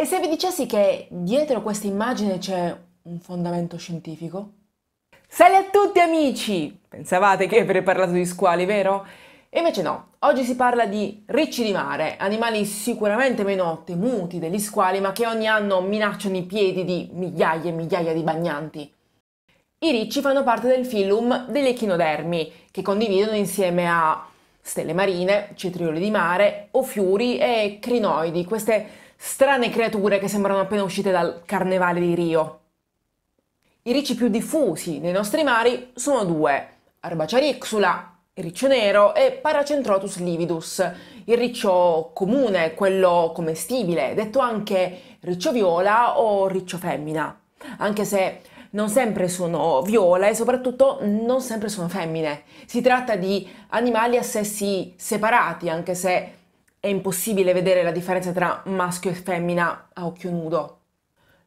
E se vi dicessi che dietro questa immagine c'è un fondamento scientifico? Salve a tutti amici! Pensavate che avrei parlato di squali, vero? E invece no, oggi si parla di ricci di mare, animali sicuramente meno temuti degli squali, ma che ogni anno minacciano i piedi di migliaia e migliaia di bagnanti. I ricci fanno parte del filum degli echinodermi, che condividono insieme a stelle marine, cetrioli di mare, ofiuri e crinoidi, queste strane creature che sembrano appena uscite dal carnevale di Rio. I ricci più diffusi nei nostri mari sono due, Arbaciarixula, il riccio nero, e Paracentrotus lividus, il riccio comune, quello commestibile, detto anche riccio viola o riccio femmina, anche se non sempre sono viola e soprattutto non sempre sono femmine. Si tratta di animali a sessi separati, anche se è impossibile vedere la differenza tra maschio e femmina a occhio nudo.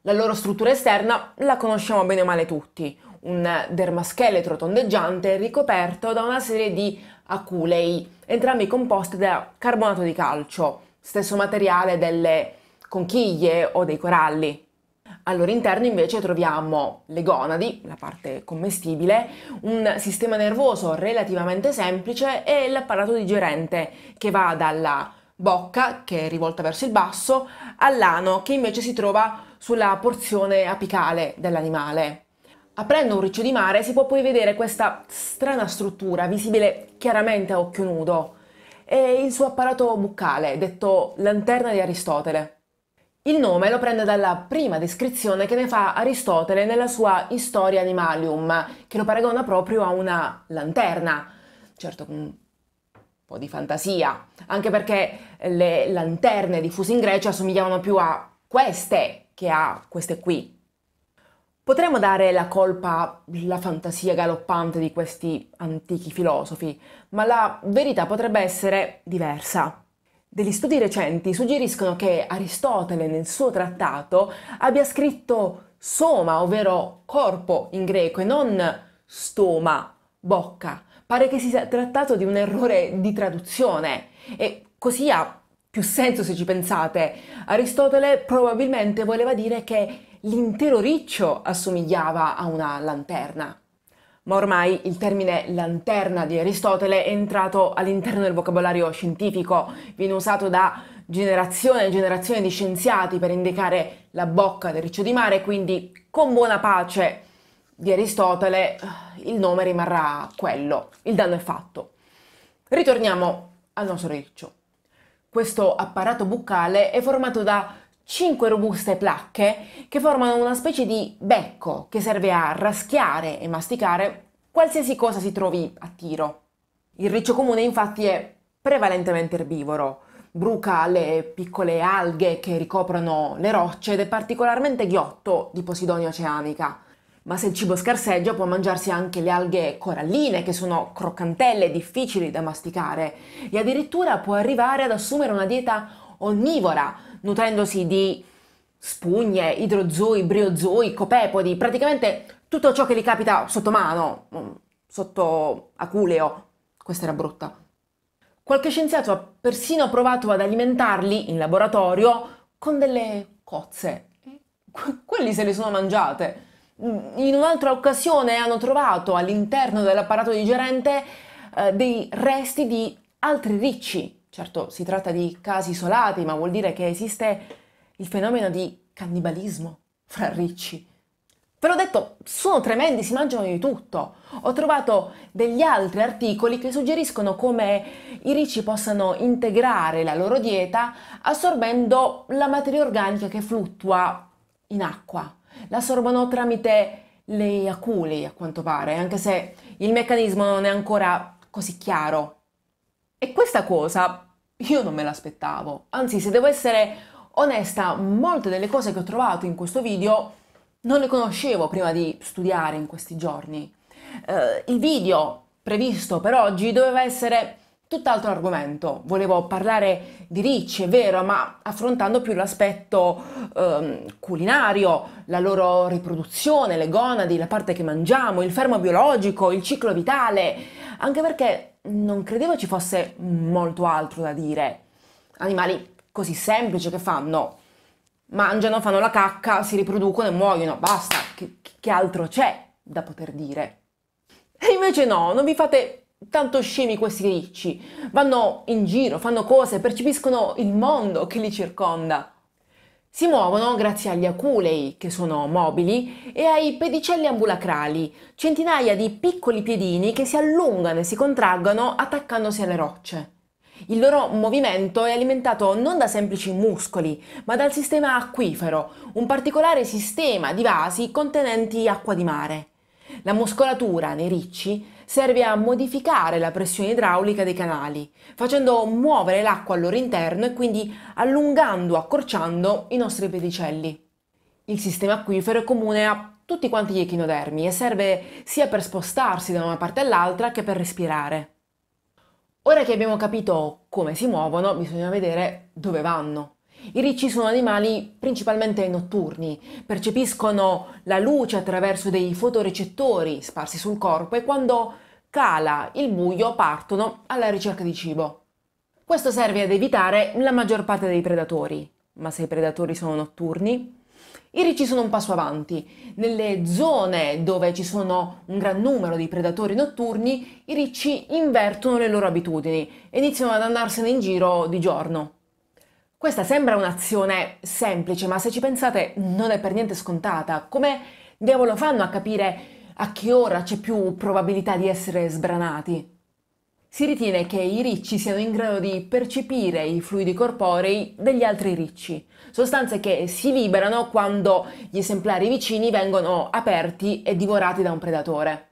La loro struttura esterna la conosciamo bene o male tutti, un dermascheletro tondeggiante ricoperto da una serie di aculei, entrambi composti da carbonato di calcio, stesso materiale delle conchiglie o dei coralli. Al loro interno invece troviamo le gonadi, la parte commestibile, un sistema nervoso relativamente semplice e l'apparato digerente che va dalla bocca, che è rivolta verso il basso, all'ano, che invece si trova sulla porzione apicale dell'animale. Aprendo un riccio di mare si può poi vedere questa strana struttura, visibile chiaramente a occhio nudo, e il suo apparato buccale, detto lanterna di Aristotele. Il nome lo prende dalla prima descrizione che ne fa Aristotele nella sua Historia Animalium, che lo paragona proprio a una lanterna, certo con po' di fantasia, anche perché le lanterne diffuse in Grecia assomigliavano più a queste che a queste qui. Potremmo dare la colpa alla fantasia galoppante di questi antichi filosofi, ma la verità potrebbe essere diversa. Degli studi recenti suggeriscono che Aristotele nel suo trattato abbia scritto soma, ovvero corpo in greco, e non stoma, bocca, pare che si sia trattato di un errore di traduzione e così ha più senso se ci pensate. Aristotele probabilmente voleva dire che l'intero riccio assomigliava a una lanterna. Ma ormai il termine lanterna di Aristotele è entrato all'interno del vocabolario scientifico, viene usato da generazione e generazione di scienziati per indicare la bocca del riccio di mare, quindi con buona pace di Aristotele il nome rimarrà quello, il danno è fatto. Ritorniamo al nostro riccio. Questo apparato buccale è formato da cinque robuste placche che formano una specie di becco che serve a raschiare e masticare qualsiasi cosa si trovi a tiro. Il riccio comune infatti è prevalentemente erbivoro, bruca le piccole alghe che ricoprono le rocce ed è particolarmente ghiotto di posidonia oceanica. Ma se il cibo scarseggia può mangiarsi anche le alghe coralline, che sono croccantelle, difficili da masticare, e addirittura può arrivare ad assumere una dieta onnivora, nutrendosi di spugne, idrozoi, briozoi, copepodi, praticamente tutto ciò che gli capita sotto mano, mm, sotto aculeo. Questa era brutta. Qualche scienziato ha persino provato ad alimentarli in laboratorio con delle cozze. Quelli se le sono mangiate in un'altra occasione hanno trovato all'interno dell'apparato digerente eh, dei resti di altri ricci. Certo, si tratta di casi isolati, ma vuol dire che esiste il fenomeno di cannibalismo fra ricci. Ve l'ho detto, sono tremendi, si mangiano di tutto. Ho trovato degli altri articoli che suggeriscono come i ricci possano integrare la loro dieta assorbendo la materia organica che fluttua in acqua, la assorbono tramite le aculei a quanto pare, anche se il meccanismo non è ancora così chiaro. E questa cosa io non me l'aspettavo. Anzi, se devo essere onesta, molte delle cose che ho trovato in questo video non le conoscevo prima di studiare in questi giorni. Uh, il video previsto per oggi doveva essere tutt'altro argomento. Volevo parlare di ricci, è vero, ma affrontando più l'aspetto eh, culinario, la loro riproduzione, le gonadi, la parte che mangiamo, il fermo biologico, il ciclo vitale, anche perché non credevo ci fosse molto altro da dire. Animali così semplici che fanno. Mangiano, fanno la cacca, si riproducono e muoiono, basta, che, che altro c'è da poter dire? E invece no, non vi fate tanto scemi questi ricci. Vanno in giro, fanno cose, percepiscono il mondo che li circonda. Si muovono grazie agli aculei, che sono mobili, e ai pedicelli ambulacrali, centinaia di piccoli piedini che si allungano e si contraggono attaccandosi alle rocce. Il loro movimento è alimentato non da semplici muscoli, ma dal sistema acquifero, un particolare sistema di vasi contenenti acqua di mare. La muscolatura nei ricci serve a modificare la pressione idraulica dei canali, facendo muovere l'acqua al loro interno e quindi allungando, accorciando i nostri pedicelli. Il sistema acquifero è comune a tutti quanti gli echinodermi e serve sia per spostarsi da una parte all'altra che per respirare. Ora che abbiamo capito come si muovono, bisogna vedere dove vanno. I ricci sono animali principalmente notturni, percepiscono la luce attraverso dei fotorecettori sparsi sul corpo e quando cala il buio partono alla ricerca di cibo. Questo serve ad evitare la maggior parte dei predatori, ma se i predatori sono notturni, i ricci sono un passo avanti. Nelle zone dove ci sono un gran numero di predatori notturni, i ricci invertono le loro abitudini e iniziano ad andarsene in giro di giorno. Questa sembra un'azione semplice, ma se ci pensate non è per niente scontata. Come diavolo fanno a capire a che ora c'è più probabilità di essere sbranati? Si ritiene che i ricci siano in grado di percepire i fluidi corporei degli altri ricci, sostanze che si liberano quando gli esemplari vicini vengono aperti e divorati da un predatore.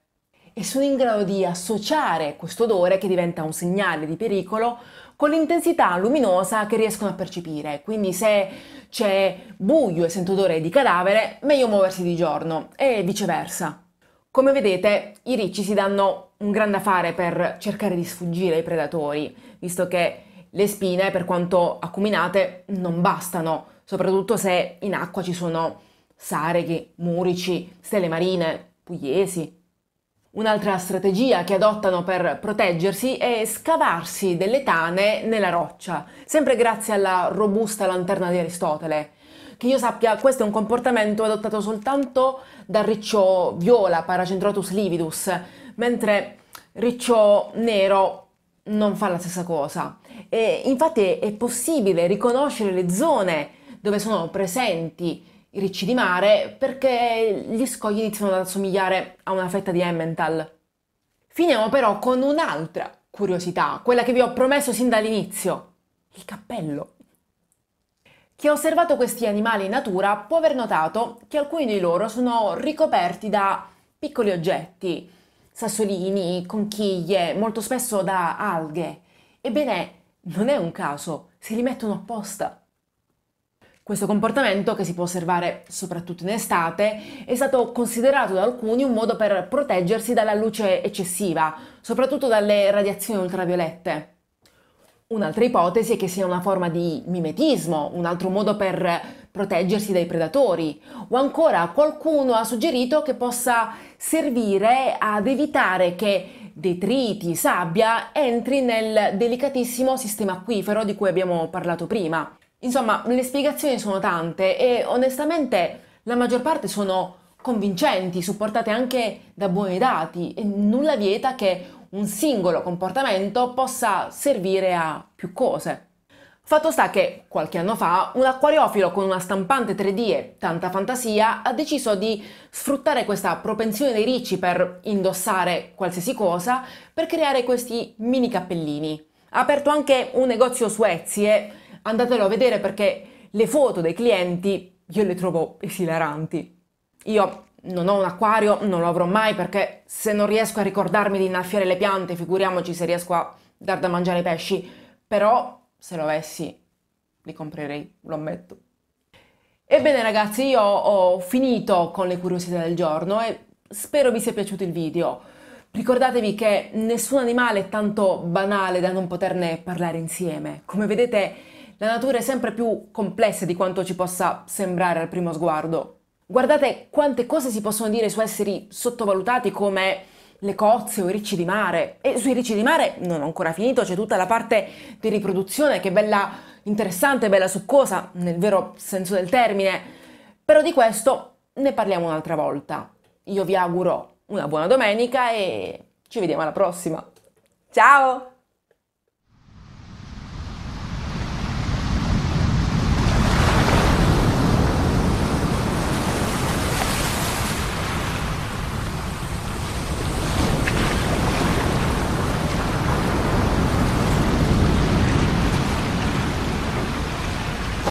E sono in grado di associare questo odore, che diventa un segnale di pericolo, con l'intensità luminosa che riescono a percepire. Quindi se c'è buio e sento odore di cadavere, meglio muoversi di giorno e viceversa. Come vedete, i ricci si danno un grande affare per cercare di sfuggire ai predatori, visto che le spine, per quanto acuminate, non bastano, soprattutto se in acqua ci sono sarechi, murici, stelle marine, pugliesi, Un'altra strategia che adottano per proteggersi è scavarsi delle tane nella roccia, sempre grazie alla robusta lanterna di Aristotele. Che io sappia, questo è un comportamento adottato soltanto dal riccio viola, Paracentrotus lividus, mentre riccio nero non fa la stessa cosa. E infatti è possibile riconoscere le zone dove sono presenti i ricci di mare perché gli scogli iniziano ad assomigliare a una fetta di Emmental. Finiamo però con un'altra curiosità, quella che vi ho promesso sin dall'inizio, il cappello. Chi ha osservato questi animali in natura può aver notato che alcuni di loro sono ricoperti da piccoli oggetti, sassolini, conchiglie, molto spesso da alghe. Ebbene, non è un caso, se li mettono apposta. Questo comportamento, che si può osservare soprattutto in estate, è stato considerato da alcuni un modo per proteggersi dalla luce eccessiva, soprattutto dalle radiazioni ultraviolette. Un'altra ipotesi è che sia una forma di mimetismo, un altro modo per proteggersi dai predatori, o ancora qualcuno ha suggerito che possa servire ad evitare che detriti, sabbia entri nel delicatissimo sistema acquifero di cui abbiamo parlato prima. Insomma, le spiegazioni sono tante e onestamente la maggior parte sono convincenti, supportate anche da buoni dati e nulla vieta che un singolo comportamento possa servire a più cose. Fatto sta che qualche anno fa un acquariofilo con una stampante 3D e tanta fantasia ha deciso di sfruttare questa propensione dei ricci per indossare qualsiasi cosa per creare questi mini cappellini. Ha aperto anche un negozio su Etsy e Andatelo a vedere perché le foto dei clienti io le trovo esilaranti. Io non ho un acquario, non lo avrò mai perché se non riesco a ricordarmi di innaffiare le piante, figuriamoci se riesco a dar da mangiare ai pesci, però se lo avessi li comprerei, lo ammetto. Ebbene ragazzi, io ho finito con le curiosità del giorno e spero vi sia piaciuto il video. Ricordatevi che nessun animale è tanto banale da non poterne parlare insieme. Come vedete la natura è sempre più complessa di quanto ci possa sembrare al primo sguardo. Guardate quante cose si possono dire su esseri sottovalutati come le cozze o i ricci di mare. E sui ricci di mare non ho ancora finito, c'è tutta la parte di riproduzione che è bella interessante, bella succosa, nel vero senso del termine. Però di questo ne parliamo un'altra volta. Io vi auguro una buona domenica e ci vediamo alla prossima. Ciao!